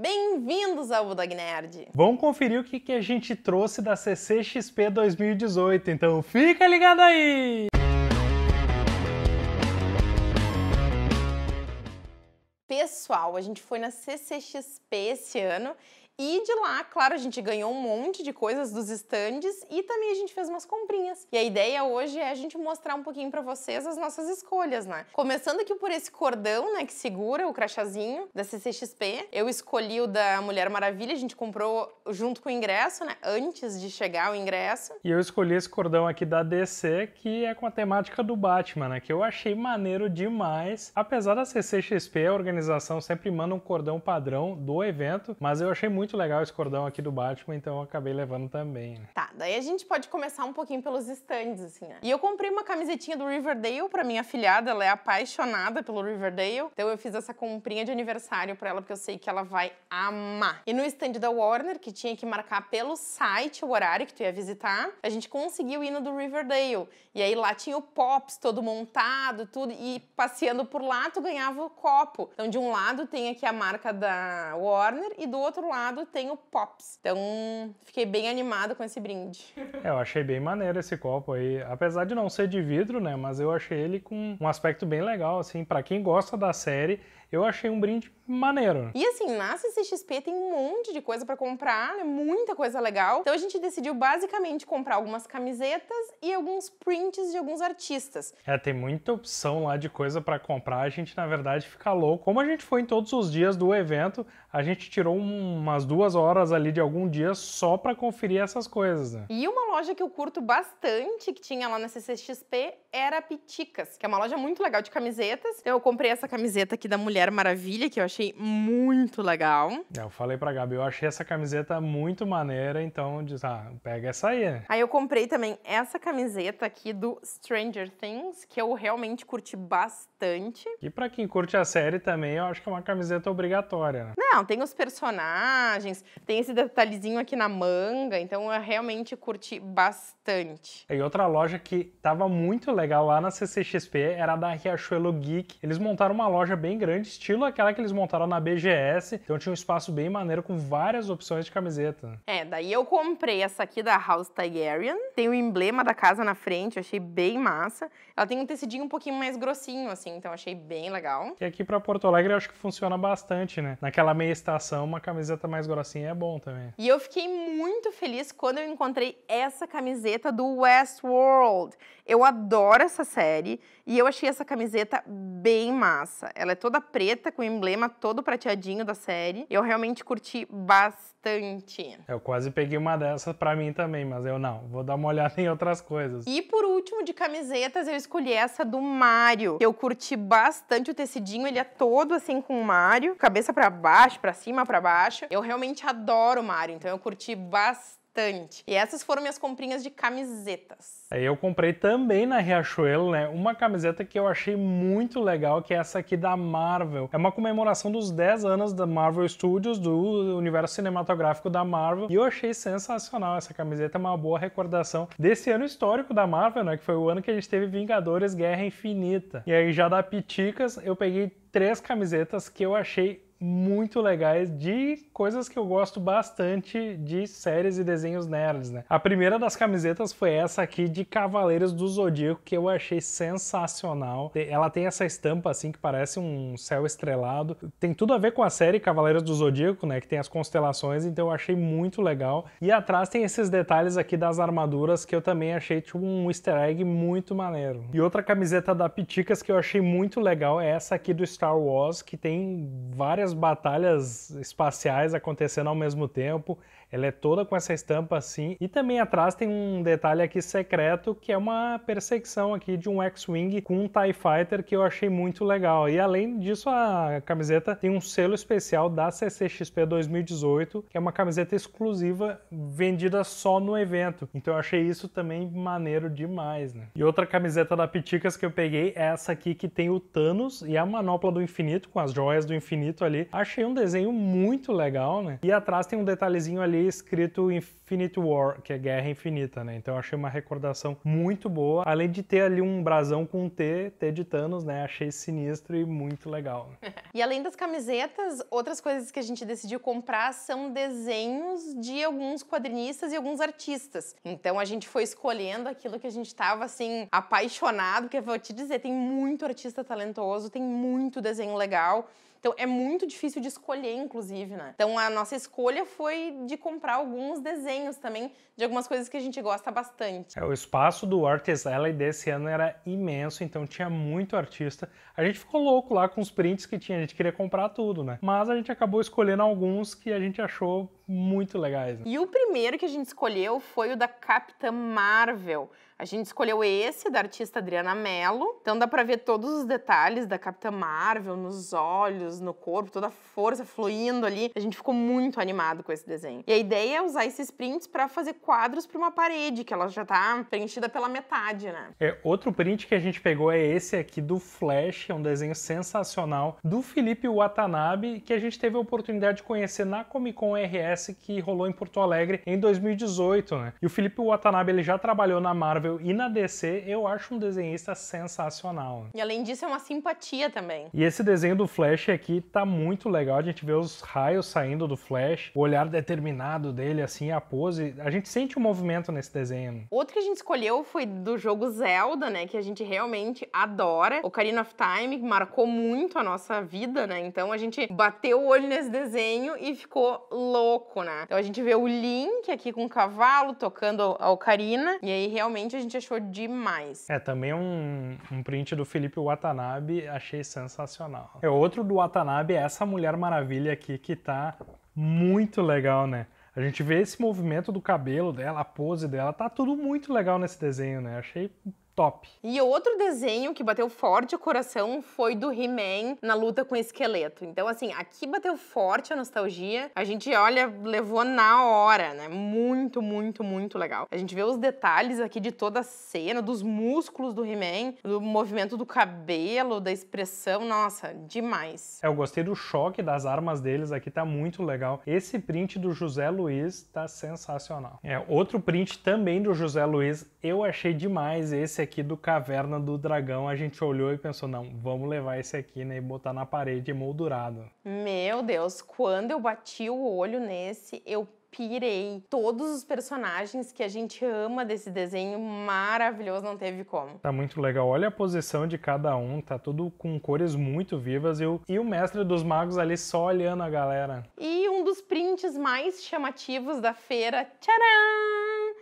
Bem-vindos ao Bulldog Nerd! Vamos conferir o que, que a gente trouxe da CCXP 2018, então fica ligado aí! Pessoal, a gente foi na CCXP esse ano e de lá, claro, a gente ganhou um monte de coisas dos estandes e também a gente fez umas comprinhas. E a ideia hoje é a gente mostrar um pouquinho para vocês as nossas escolhas, né? Começando aqui por esse cordão, né, que segura o crachazinho da CCXP. Eu escolhi o da Mulher Maravilha, a gente comprou junto com o ingresso, né, antes de chegar o ingresso. E eu escolhi esse cordão aqui da DC, que é com a temática do Batman, né, que eu achei maneiro demais. Apesar da CCXP, a organização sempre manda um cordão padrão do evento, mas eu achei muito muito legal esse cordão aqui do Batman, então acabei levando também. Né? Tá. Daí a gente pode começar um pouquinho pelos stands, assim, né? E eu comprei uma camisetinha do Riverdale pra minha filhada, ela é apaixonada pelo Riverdale. Então eu fiz essa comprinha de aniversário pra ela, porque eu sei que ela vai amar. E no stand da Warner, que tinha que marcar pelo site o horário que tu ia visitar, a gente conseguiu ir no do Riverdale. E aí lá tinha o Pops todo montado, tudo, e passeando por lá tu ganhava o copo. Então de um lado tem aqui a marca da Warner e do outro lado tem o Pops. Então fiquei bem animada com esse brinde. É, eu achei bem maneiro esse copo aí. Apesar de não ser de vidro, né? Mas eu achei ele com um aspecto bem legal, assim. para quem gosta da série, eu achei um brinde maneiro. E assim, na CCXP tem um monte de coisa para comprar, né? Muita coisa legal. Então a gente decidiu basicamente comprar algumas camisetas e alguns prints de alguns artistas. É, tem muita opção lá de coisa para comprar. A gente, na verdade, fica louco. Como a gente foi em todos os dias do evento, a gente tirou umas duas horas ali de algum dia só para conferir essas coisas. Né? E uma loja que eu curto bastante que tinha lá na CCXP era a Piticas, que é uma loja muito legal de camisetas. Então eu comprei essa camiseta aqui da Mulher Maravilha, que eu achei achei muito legal. É, eu falei pra Gabi, eu achei essa camiseta muito maneira, então diz, ah, pega essa aí. Né? Aí eu comprei também essa camiseta aqui do Stranger Things, que eu realmente curti bastante. E pra quem curte a série também, eu acho que é uma camiseta obrigatória, né? Não, tem os personagens, tem esse detalhezinho aqui na manga, então eu realmente curti bastante. E outra loja que tava muito legal lá na CCXP era a da Riachuelo Geek. Eles montaram uma loja bem grande, estilo aquela que eles montaram na BGS, então tinha um espaço bem maneiro com várias opções de camiseta. É, daí eu comprei essa aqui da House Tigerian. tem o emblema da casa na frente, achei bem massa. Ela tem um tecidinho um pouquinho mais grossinho, assim, então achei bem legal. E aqui para Porto Alegre eu acho que funciona bastante, né? Naquela meia estação, uma camiseta mais grossinha é bom também. E eu fiquei muito feliz quando eu encontrei essa camiseta do Westworld. Eu adoro essa série e eu achei essa camiseta bem massa. Ela é toda preta, com o emblema todo prateadinho da série. Eu realmente curti bastante bastante. Eu quase peguei uma dessas para mim também, mas eu não. Vou dar uma olhada em outras coisas. E por último, de camisetas, eu escolhi essa do Mario. Eu curti bastante o tecidinho, ele é todo assim com o Mario, cabeça para baixo, para cima, para baixo. Eu realmente adoro o Mario, então eu curti bastante bastante. E essas foram minhas comprinhas de camisetas. Eu comprei também na Riachuelo, né, uma camiseta que eu achei muito legal, que é essa aqui da Marvel. É uma comemoração dos 10 anos da Marvel Studios, do universo cinematográfico da Marvel, e eu achei sensacional essa camiseta, é uma boa recordação desse ano histórico da Marvel, né, que foi o ano que a gente teve Vingadores Guerra Infinita. E aí já da Piticas, eu peguei três camisetas que eu achei muito legais de coisas que eu gosto bastante de séries e desenhos nerds, né? A primeira das camisetas foi essa aqui de Cavaleiros do Zodíaco, que eu achei sensacional. Ela tem essa estampa assim que parece um céu estrelado. Tem tudo a ver com a série Cavaleiros do Zodíaco, né, que tem as constelações, então eu achei muito legal. E atrás tem esses detalhes aqui das armaduras que eu também achei tipo um easter egg muito maneiro. E outra camiseta da Piticas que eu achei muito legal é essa aqui do Star Wars, que tem várias várias batalhas espaciais acontecendo ao mesmo tempo. Ela é toda com essa estampa assim. E também atrás tem um detalhe aqui secreto, que é uma perseguição aqui de um X-Wing com um TIE Fighter, que eu achei muito legal. E além disso, a camiseta tem um selo especial da CCXP 2018, que é uma camiseta exclusiva vendida só no evento. Então eu achei isso também maneiro demais, né? E outra camiseta da Piticas que eu peguei é essa aqui, que tem o Thanos e a Manopla do Infinito, com as joias do infinito ali ali. Achei um desenho muito legal, né? E atrás tem um detalhezinho ali escrito Infinite War, que é Guerra Infinita, né? Então achei uma recordação muito boa. Além de ter ali um brasão com T, T de Thanos, né? Achei sinistro e muito legal. Né? e além das camisetas, outras coisas que a gente decidiu comprar são desenhos de alguns quadrinistas e alguns artistas. Então a gente foi escolhendo aquilo que a gente estava assim apaixonado, porque vou te dizer, tem muito artista talentoso, tem muito desenho legal. Então é muito difícil de escolher, inclusive, né? Então a nossa escolha foi de comprar alguns desenhos também de algumas coisas que a gente gosta bastante. É, o espaço do Artist Alley desse ano era imenso, então tinha muito artista. A gente ficou louco lá com os prints que tinha, a gente queria comprar tudo, né? Mas a gente acabou escolhendo alguns que a gente achou muito legais. Né? E o primeiro que a gente escolheu foi o da Capitã Marvel. A gente escolheu esse da artista Adriana Mello. Então dá para ver todos os detalhes da Capitã Marvel nos olhos, no corpo, toda a força fluindo ali. A gente ficou muito animado com esse desenho. E a ideia é usar esses prints para fazer quadros para uma parede, que ela já tá preenchida pela metade, né? É, outro print que a gente pegou é esse aqui do Flash, é um desenho sensacional do Felipe Watanabe, que a gente teve a oportunidade de conhecer na Comic Con RS que rolou em Porto Alegre em 2018, né? E o Felipe Watanabe ele já trabalhou na Marvel e na DC, eu acho um desenhista sensacional. E além disso, é uma simpatia também. E esse desenho do Flash aqui tá muito legal. A gente vê os raios saindo do Flash, o olhar determinado dele, assim, a pose. A gente sente o um movimento nesse desenho. Outro que a gente escolheu foi do jogo Zelda, né? Que a gente realmente adora. Ocarina of Time marcou muito a nossa vida, né? Então a gente bateu o olho nesse desenho e ficou louco, né? Então a gente vê o Link aqui com o cavalo tocando a ocarina. E aí realmente a gente achou demais. É, também um, um print do Felipe Watanabe, achei sensacional. É outro do Watanabe, é essa Mulher Maravilha aqui que tá muito legal, né? A gente vê esse movimento do cabelo dela, a pose dela, tá tudo muito legal nesse desenho, né? Achei top. E outro desenho que bateu forte o coração foi do He-Man na luta com o esqueleto. Então, assim, aqui bateu forte a nostalgia. A gente, olha, levou na hora, né? Muito, muito, muito legal. A gente vê os detalhes aqui de toda a cena, dos músculos do He-Man, do movimento do cabelo, da expressão. Nossa, demais. É, eu gostei do choque das armas deles aqui, tá muito legal. Esse print do José Luiz tá sensacional. É, outro print também do José Luiz, eu achei demais esse aqui do Caverna do Dragão, a gente olhou e pensou, não, vamos levar esse aqui, né, e botar na parede emoldurado. Meu Deus, quando eu bati o olho nesse, eu pirei. Todos os personagens que a gente ama desse desenho maravilhoso, não teve como. Tá muito legal. Olha a posição de cada um, tá tudo com cores muito vivas e o, e o mestre dos magos ali só olhando a galera. E um dos prints mais chamativos da feira. Tcharam!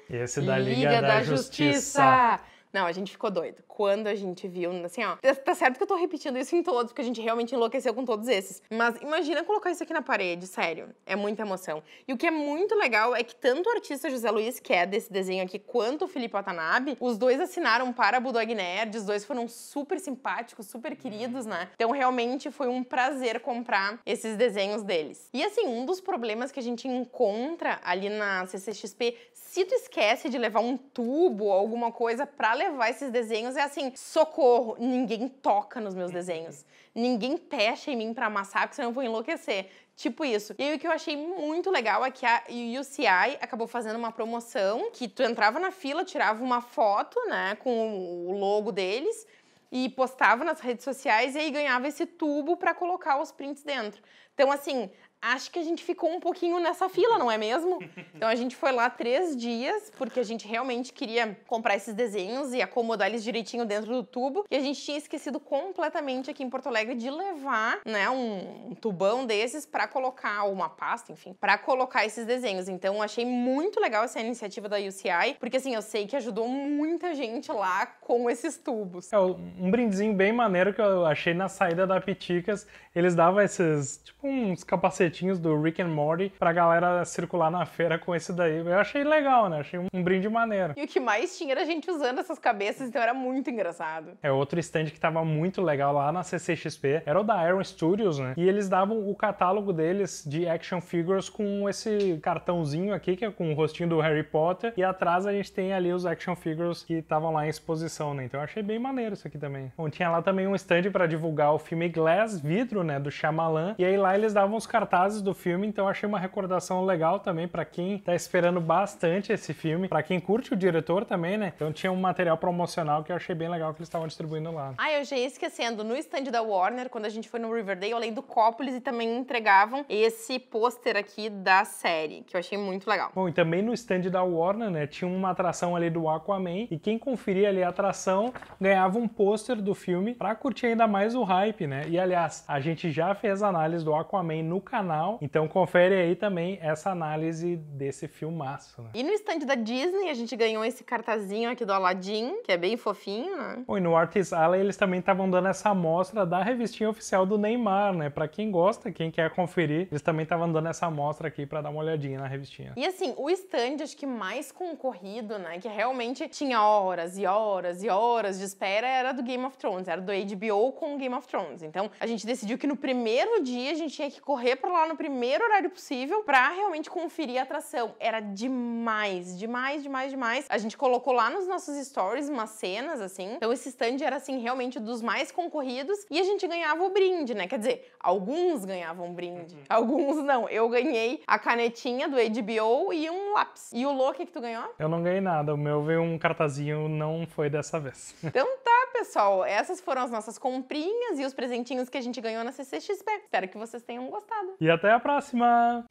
Esse da Liga, Liga da, da, Justiça. Justiça. Não, a gente ficou doido. Quando a gente viu, assim, ó. Tá, tá certo que eu tô repetindo isso em todos, porque a gente realmente enlouqueceu com todos esses. Mas imagina colocar isso aqui na parede, sério. É muita emoção. E o que é muito legal é que tanto o artista José Luiz, que é desse desenho aqui, quanto o Felipe Watanabe, os dois assinaram para Budog Nerd, os dois foram super simpáticos, super queridos, né? Então realmente foi um prazer comprar esses desenhos deles. E assim, um dos problemas que a gente encontra ali na CCXP, se tu esquece de levar um tubo ou alguma coisa pra levar esses desenhos é assim, socorro, ninguém toca nos meus desenhos. Ninguém pecha em mim para amassar, porque senão eu vou enlouquecer. Tipo isso. E aí o que eu achei muito legal é que a UCI acabou fazendo uma promoção que tu entrava na fila, tirava uma foto, né, com o logo deles e postava nas redes sociais e aí ganhava esse tubo para colocar os prints dentro. Então assim, acho que a gente ficou um pouquinho nessa fila, não é mesmo? Então a gente foi lá três dias, porque a gente realmente queria comprar esses desenhos e acomodar eles direitinho dentro do tubo. E a gente tinha esquecido completamente aqui em Porto Alegre de levar, né, um, tubão desses para colocar, ou uma pasta, enfim, para colocar esses desenhos. Então achei muito legal essa iniciativa da UCI, porque assim, eu sei que ajudou muita gente lá com esses tubos. É um brindezinho bem maneiro que eu achei na saída da Piticas eles davam esses, tipo, uns capacetinhos do Rick and Morty pra galera circular na feira com esse daí. Eu achei legal, né? Achei um brinde maneiro. E o que mais tinha era a gente usando essas cabeças, então era muito engraçado. É, outro stand que tava muito legal lá na CCXP era o da Iron Studios, né? E eles davam o catálogo deles de action figures com esse cartãozinho aqui, que é com o rostinho do Harry Potter, e atrás a gente tem ali os action figures que estavam lá em exposição, né? Então eu achei bem maneiro isso aqui também. Bom, tinha lá também um stand para divulgar o filme Glass Vidro, né, do Shyamalan. E aí lá eles davam os cartazes do filme, então achei uma recordação legal também para quem tá esperando bastante esse filme, para quem curte o diretor também, né? Então tinha um material promocional que eu achei bem legal que eles estavam distribuindo lá. Ah, eu já ia esquecendo, no stand da Warner, quando a gente foi no Riverdale, além do Cópolis, e também entregavam esse pôster aqui da série, que eu achei muito legal. Bom, e também no stand da Warner, né, tinha uma atração ali do Aquaman, e quem conferia ali a atração ganhava um pôster do filme para curtir ainda mais o hype, né? E aliás, a gente gente já fez análise do Aquaman no canal, então confere aí também essa análise desse filmaço. Né? E no stand da Disney a gente ganhou esse cartazinho aqui do Aladdin, que é bem fofinho, né? Bom, e no Artist Alley eles também estavam dando essa amostra da revistinha oficial do Neymar, né? Pra quem gosta, quem quer conferir, eles também estavam dando essa amostra aqui para dar uma olhadinha na revistinha. E assim, o stand acho que mais concorrido, né? Que realmente tinha horas e horas e horas de espera era do Game of Thrones, era do HBO com Game of Thrones. Então a gente decidiu que no primeiro dia a gente tinha que correr para lá no primeiro horário possível para realmente conferir a atração. Era demais, demais, demais, demais. A gente colocou lá nos nossos stories umas cenas assim. Então esse stand era assim realmente dos mais concorridos e a gente ganhava o brinde, né? Quer dizer, alguns ganhavam brinde, uhum. alguns não. Eu ganhei a canetinha do HBO e um lápis. E o Lô, o que, que tu ganhou? Eu não ganhei nada. O meu veio um cartazinho, não foi dessa vez. Então tá pessoal, essas foram as nossas comprinhas e os presentinhos que a gente ganhou na CCXP. Espero que vocês tenham gostado. E até a próxima!